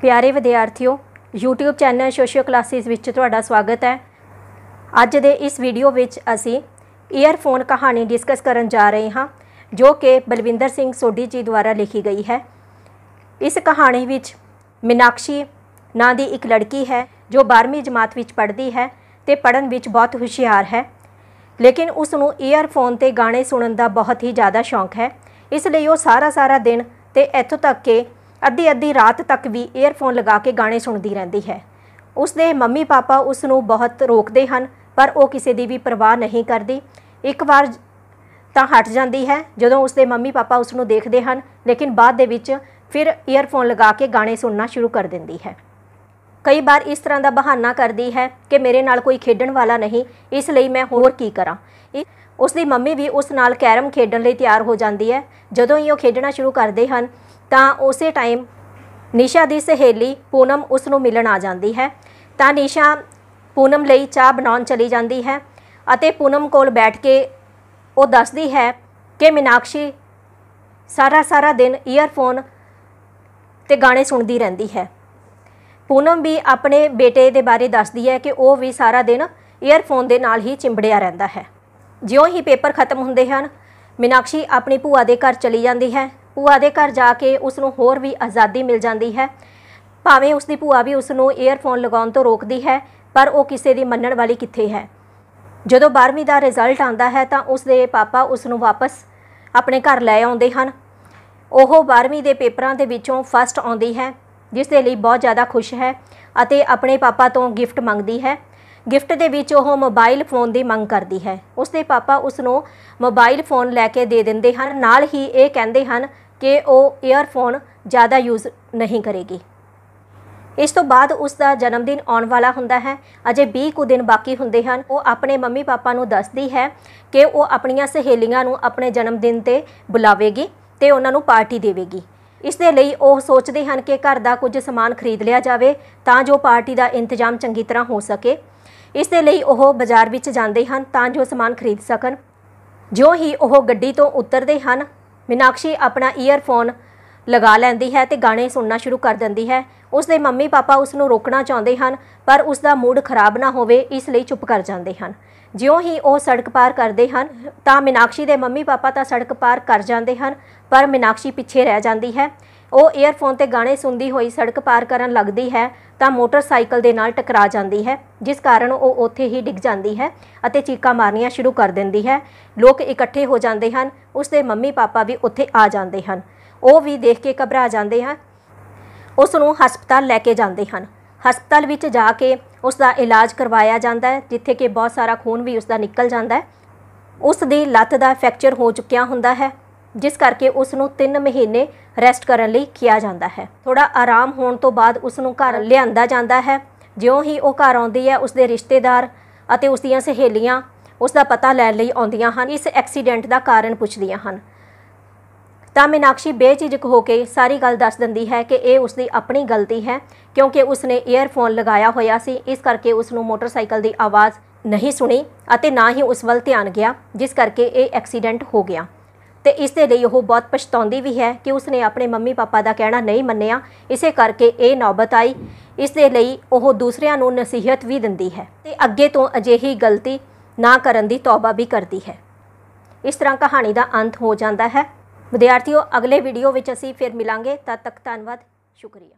ਪਿਆਰੇ ਵਿਦਿਆਰਥੀਓ YouTube channel Socio Classes ਵਿੱਚ ਤੁਹਾਡਾ ਸਵਾਗਤ ਹੈ ਅੱਜ ਦੇ ਇਸ ਵੀਡੀਓ ਵਿੱਚ ਅਸੀਂ ਈਅਰਫੋਨ ਕਹਾਣੀ ਡਿਸਕਸ ਕਰਨ ਜਾ ਰਹੇ ਹਾਂ ਜੋ ਕਿ ਬਲਵਿੰਦਰ ਸਿੰਘ ਸੋਢੀ ਜੀ ਦੁਆਰਾ ਲਿਖੀ ਗਈ ਹੈ ਇਸ ਕਹਾਣੀ ਵਿੱਚ ਮਿਨਾਕਸ਼ੀ ਨਾਂ ਦੀ ਇੱਕ ਲੜਕੀ ਹੈ ਜੋ 12ਵੀਂ ਜਮਾਤ ਵਿੱਚ ਪੜ੍ਹਦੀ ਹੈ ਤੇ ਪੜਨ ਵਿੱਚ ਬਹੁਤ ਹੁਸ਼ਿਆਰ ਹੈ ਲੇਕਿਨ ਉਸ ਨੂੰ ਈਅਰਫੋਨ ਤੇ ਗਾਣੇ ਸੁਣਨ ਦਾ ਬਹੁਤ ਹੀ ਜ਼ਿਆਦਾ ਸ਼ੌਂਕ ਹੈ ਇਸ ਲਈ ਉਹ ਸਾਰਾ ਸਾਰਾ ਦਿਨ ਤੇ ਇੱਥੋਂ ਤੱਕ ਕਿ ਅੱਧੀ ਅੱਧੀ ਰਾਤ ਤੱਕ ਵੀ 이어ਫੋਨ ਲਗਾ ਕੇ ਗਾਣੇ ਸੁਣਦੀ ਰਹਿੰਦੀ ਹੈ ਉਸ ਦੇ ਮੰਮੀ ਪਾਪਾ ਉਸ ਨੂੰ ਬਹੁਤ ਰੋਕਦੇ ਹਨ ਪਰ ਉਹ ਕਿਸੇ ਦੀ ਵੀ ਪਰਵਾਹ ਨਹੀਂ ਕਰਦੀ ਇੱਕ ਵਾਰ ਤਾਂ ਹਟ ਜਾਂਦੀ ਹੈ ਜਦੋਂ ਉਸ ਦੇ ਮੰਮੀ ਪਾਪਾ ਉਸ ਨੂੰ ਦੇਖਦੇ ਹਨ ਲੇਕਿਨ ਬਾਅਦ ਦੇ ਵਿੱਚ ਫਿਰ 이어ਫੋਨ ਲਗਾ ਕੇ ਗਾਣੇ ਸੁਣਨਾ ਸ਼ੁਰੂ ਕਰ ਦਿੰਦੀ ਹੈ ਕਈ ਵਾਰ ਇਸ ਤਰ੍ਹਾਂ ਦਾ ਬਹਾਨਾ ਕਰਦੀ ਹੈ ਕਿ ਮੇਰੇ ਨਾਲ ਕੋਈ ਖੇਡਣ ਵਾਲਾ ਨਹੀਂ ਇਸ ਲਈ ਮੈਂ ਹੋਰ ਕੀ ਕਰਾਂ ਉਸ ਦੀ ਮੰਮੀ ਵੀ ਉਸ ਨਾਲ ਕੈਰਮ ਖੇਡਣ ਲਈ ਤਿਆਰ ਹੋ ਜਾਂਦੀ ਹੈ ਜਦੋਂ ਹੀ ਉਹ ਖੇਡਣਾ ਸ਼ੁਰੂ ਕਰਦੇ ਹਨ ਤਾਂ ਉਸੇ ਟਾਈਮ ਨਿਸ਼ਾ ਦੀ ਸਹੇਲੀ ਪੂਨਮ ਉਸ ਨੂੰ ਮਿਲਣ ਆ ਜਾਂਦੀ ਹੈ ਤਾਂ ਨਿਸ਼ਾ ਪੂਨਮ ਲਈ ਚਾਹ ਬਣਾਉਣ ਚਲੀ ਜਾਂਦੀ ਹੈ ਅਤੇ ਪੂਨਮ ਕੋਲ ਬੈਠ ਕੇ ਉਹ ਦੱਸਦੀ ਹੈ ਕਿ ਮਿਨਾਕਸ਼ੀ ਸਾਰਾ ਸਾਰਾ ਦਿਨ 이어ਫੋਨ ਤੇ ਗਾਣੇ ਸੁਣਦੀ ਰਹਿੰਦੀ ਹੈ ਪੂਨਮ ਵੀ ਆਪਣੇ ਬੇਟੇ ਦੇ ਬਾਰੇ ਦੱਸਦੀ ਹੈ ਕਿ ਉਹ ਵੀ ਸਾਰਾ ਦਿਨ 이어ਫੋਨ ਦੇ ਨਾਲ ਹੀ ਚਿੰਬੜਿਆ ਰਹਿੰਦਾ ਹੈ ਜਿਉਂ ਹੀ ਪੇਪਰ ਖਤਮ ਹੁੰਦੇ ਹਨ ਮਿਨਾਕਸ਼ੀ ਆਪਣੀ ਭੂਆ ਦੇ ਘਰ ਚਲੀ ਜਾਂਦੀ ਹੈ ਭੂਆ ਦੇ ਘਰ ਜਾ ਕੇ ਉਸ ਨੂੰ ਹੋਰ ਵੀ ਆਜ਼ਾਦੀ ਮਿਲ ਜਾਂਦੀ ਹੈ ਭਾਵੇਂ ਉਸ ਦੀ ਭੂਆ ਵੀ ਉਸ ਨੂੰ 이어ਫੋਨ ਲਗਾਉਣ ਤੋਂ ਰੋਕਦੀ ਹੈ ਪਰ ਉਹ ਕਿਸੇ ਦੀ ਮੰਨਣ ਵਾਲੀ ਕਿੱਥੇ ਹੈ ਜਦੋਂ 12ਵੀਂ ਦਾ ਰਿਜ਼ਲਟ ਆਉਂਦਾ ਹੈ ਤਾਂ ਉਸ ਦੇ ਪਾਪਾ ਉਸ ਨੂੰ ਵਾਪਸ ਆਪਣੇ ਘਰ ਲੈ ਆਉਂਦੇ ਹਨ ਉਹ 12ਵੀਂ ਦੇ ਪੇਪਰਾਂ ਦੇ ਵਿੱਚੋਂ ਫਸਟ ਆਉਂਦੀ ਹੈ ਜਿਸ ਦੇ ਲਈ ਬਹੁਤ ਜ਼ਿਆਦਾ ਖੁਸ਼ ਹੈ ਅਤੇ ਆਪਣੇ ਪਾਪਾ ਤੋਂ ਗਿਫਟ ਮੰਗਦੀ ਹੈ ਗਿਫਟ ਦੇ ਵਿੱਚ ਉਹ ਮੋਬਾਈਲ ਫੋਨ ਦੀ ਮੰਗ ਕਰਦੀ ਹੈ ਉਸ ਦੇ ਪਾਪਾ ਉਸ ਨੂੰ ਮੋਬਾਈਲ ਫੋਨ ਲੈ ਕੇ ਦੇ ਦਿੰਦੇ ਹਨ ਨਾਲ ਹੀ ਇਹ ਕਹਿੰਦੇ ਹਨ ਕਿ ਉਹ 이어ਫੋਨ ਜ਼ਿਆਦਾ ਯੂਜ਼ ਨਹੀਂ ਕਰੇਗੀ ਇਸ ਤੋਂ ਬਾਅਦ ਉਸ ਦਾ ਜਨਮ ਦਿਨ ਆਉਣ ਵਾਲਾ ਹੁੰਦਾ ਹੈ ਅਜੇ 20 ਕੁ ਦਿਨ ਬਾਕੀ ਹੁੰਦੇ ਹਨ ਉਹ ਆਪਣੇ ਮੰਮੀ ਪਾਪਾ ਨੂੰ ਦੱਸਦੀ ਹੈ ਕਿ ਉਹ ਆਪਣੀਆਂ ਸਹੇਲੀਆਂ ਨੂੰ ਆਪਣੇ ਜਨਮ ਦਿਨ ਤੇ ਬੁਲਾਵੇਗੀ ਤੇ ਉਹਨਾਂ ਨੂੰ ਪਾਰਟੀ ਦੇਵੇਗੀ ਇਸ ਦੇ ਲਈ ਉਹ ਸੋਚਦੇ ਹਨ ਕਿ ਘਰ ਦਾ ਕੁਝ ਸਮਾਨ ਖਰੀਦ ਲਿਆ ਜਾਵੇ ਤਾਂ ਜੋ ਪਾਰਟੀ ਦਾ ਇੰਤਜ਼ਾਮ ਚੰਗੀ ਤਰ੍ਹਾਂ ਹੋ ਸਕੇ ਇਸ ਦੇ ਲਈ ਉਹ ਬਾਜ਼ਾਰ ਵਿੱਚ ਜਾਂਦੇ ਹਨ ਤਾਂ ਜੋ ਸਮਾਨ ਖਰੀਦ ਸਕਣ ਜੋ ਹੀ ਉਹ ਗੱਡੀ ਤੋਂ ਉਤਰਦੇ ਹਨ ਮਿਨਾਕਸ਼ੀ ਆਪਣਾ ਈਅਰਫੋਨ ਲਗਾ ਲੈਂਦੀ ਹੈ ਤੇ ਗਾਣੇ ਸੁਣਨਾ ਸ਼ੁਰੂ ਕਰ ਦਿੰਦੀ ਹੈ ਉਸ ਦੇ ਮੰਮੀ ਪਾਪਾ ਉਸ ਨੂੰ ਰੋਕਣਾ ਚਾਹੁੰਦੇ ਹਨ ਪਰ ਉਸ ਦਾ ਮੂਡ ਖਰਾਬ ਨਾ ਹੋਵੇ ਇਸ ਲਈ ਚੁੱਪ ਕਰ ਜਾਂਦੇ ਹਨ ਜਿਉਂ ਹੀ ਉਹ ਸੜਕ ਪਾਰ ਕਰਦੇ ਹਨ ਤਾਂ ਮਿਨਾਕਸ਼ੀ ਦੇ ਮੰਮੀ ਪਾਪਾ ਤਾਂ ਸੜਕ ਪਾਰ ਕਰ ਜਾਂਦੇ ਹਨ ਪਰ ਮਿਨਾਕਸ਼ੀ ਪਿੱਛੇ ਰਹਿ ਜਾਂਦੀ ਹੈ ਉਹ 이어ਫੋਨ ਤੇ ਗਾਣੇ ਸੁਣਦੀ ਹੋਈ ਸੜਕ ਪਾਰ ਕਰਨ ਲੱਗਦੀ ਹੈ ਤਾਂ ਮੋਟਰਸਾਈਕਲ ਦੇ ਨਾਲ ਟਕਰਾ ਜਾਂਦੀ ਹੈ ਜਿਸ ਕਾਰਨ ਉਹ ਉੱਥੇ ਹੀ ਡਿੱਗ ਜਾਂਦੀ ਹੈ ਅਤੇ ਚੀਕਾਂ ਮਾਰਨੀਆਂ ਸ਼ੁਰੂ ਕਰ ਦਿੰਦੀ ਹੈ ਲੋਕ ਇਕੱਠੇ ਹੋ ਜਾਂਦੇ ਹਨ ਉਸ ਦੇ ਮੰਮੀ ਪਾਪਾ ਵੀ ਉੱਥੇ ਆ ਜਾਂਦੇ ਹਨ ਉਹ ਵੀ ਦੇਖ ਕੇ ਘਬਰਾ ਜਾਂਦੇ ਹਨ ਉਸ ਨੂੰ ਹਸਪਤਾਲ ਲੈ ਕੇ ਜਾਂਦੇ ਹਨ ਹਸਪਤਾਲ ਵਿੱਚ ਜਾ ਕੇ ਉਸ ਦਾ ਇਲਾਜ ਕਰਵਾਇਆ ਜਾਂਦਾ ਹੈ ਜਿੱਥੇ ਕਿ ਬਹੁਤ ਸਾਰਾ ਖੂਨ ਵੀ ਉਸ ਦਾ ਨਿਕਲ ਜਾਂਦਾ ਹੈ ਉਸ ਦੀ ਲੱਤ ਦਾ ਫ੍ਰੈਕਚਰ ਹੋ ਚੁੱਕਿਆ ਹੁੰਦਾ ਹੈ ਜਿਸ ਕਰਕੇ ਉਸ ਨੂੰ 3 ਮਹੀਨੇ ਰੈਸਟ ਕਰਨ ਲਈ ਕਿਹਾ ਜਾਂਦਾ ਹੈ ਥੋੜਾ ਆਰਾਮ ਹੋਣ ਤੋਂ ਬਾਅਦ ਉਸ ਨੂੰ ਘਰ ਲਿਆਂਦਾ ਜਾਂਦਾ ਹੈ ਜਿਉਂ ਹੀ ਉਹ ਘਰ ਆਉਂਦੀ ਹੈ ਉਸ ਦੇ ਰਿਸ਼ਤੇਦਾਰ ਅਤੇ ਉਸ ਦੀਆਂ ਸਹੇਲੀਆਂ ਉਸ ਦਾ ਪਤਾ ਲੈਣ ਲਈ ਆਉਂਦੀਆਂ ਹਨ ਇਸ ਐਕਸੀਡੈਂਟ ਦਾ ਕਾਰਨ ਪੁੱਛਦੀਆਂ ਹਨ ਤਾਂ ਮੀਨਾਕਸ਼ੀ ਬੇਝਿਜਕ ਹੋ ਕੇ ਸਾਰੀ ਗੱਲ ਦੱਸ ਦਿੰਦੀ ਹੈ ਕਿ ਇਹ ਉਸ ਦੀ ਆਪਣੀ ਗਲਤੀ ਹੈ ਕਿਉਂਕਿ ਉਸ ਨੇ 이어ਫੋਨ ਲਗਾਇਆ ਹੋਇਆ ਸੀ ਇਸ ਕਰਕੇ ਉਸ ਨੂੰ ਮੋਟਰਸਾਈਕਲ ਦੀ ਆਵਾਜ਼ ਨਹੀਂ ਸੁਣੀ ਅਤੇ ਨਾ ਹੀ ਉਸ ਵੱਲ ਧਿਆਨ ਗਿਆ ਜਿਸ ਕਰਕੇ ਇਹ ਐਕਸੀਡੈਂਟ ਹੋ ਗਿਆ ਤੇ ਇਸ ਦੇ ਲਈ ਉਹ ਬਹੁਤ ਪਛਤਾਉਂਦੀ ਵੀ ਹੈ ਕਿ ਉਸਨੇ ਆਪਣੇ ਮੰਮੀ ਪਾਪਾ ਦਾ ਕਹਿਣਾ ਨਹੀਂ ਮੰਨਿਆ ਇਸੇ ਕਰਕੇ ਇਹ ਨੌਬਤ ਆਈ ਇਸ ਦੇ ਲਈ ਉਹ ਦੂਸਰਿਆਂ ਨੂੰ ਨਸੀਹਤ ਵੀ ਦਿੰਦੀ ਹੈ ਤੇ ਅੱਗੇ ਤੋਂ ਅਜਿਹੀ ਗਲਤੀ ਨਾ ਕਰਨ ਦੀ ਤੌਬਾ ਵੀ ਕਰਦੀ ਹੈ ਇਸ ਤਰ੍ਹਾਂ ਕਹਾਣੀ ਦਾ ਅੰਤ ਹੋ ਜਾਂਦਾ ਹੈ ਵਿਦਿਆਰਥੀਓ ਅਗਲੇ ਵੀਡੀਓ ਵਿੱਚ ਅਸੀਂ ਫਿਰ ਮਿਲਾਂਗੇ ਤਦ ਤੱਕ ਧੰਨਵਾਦ ਸ਼ੁਕਰੀਆ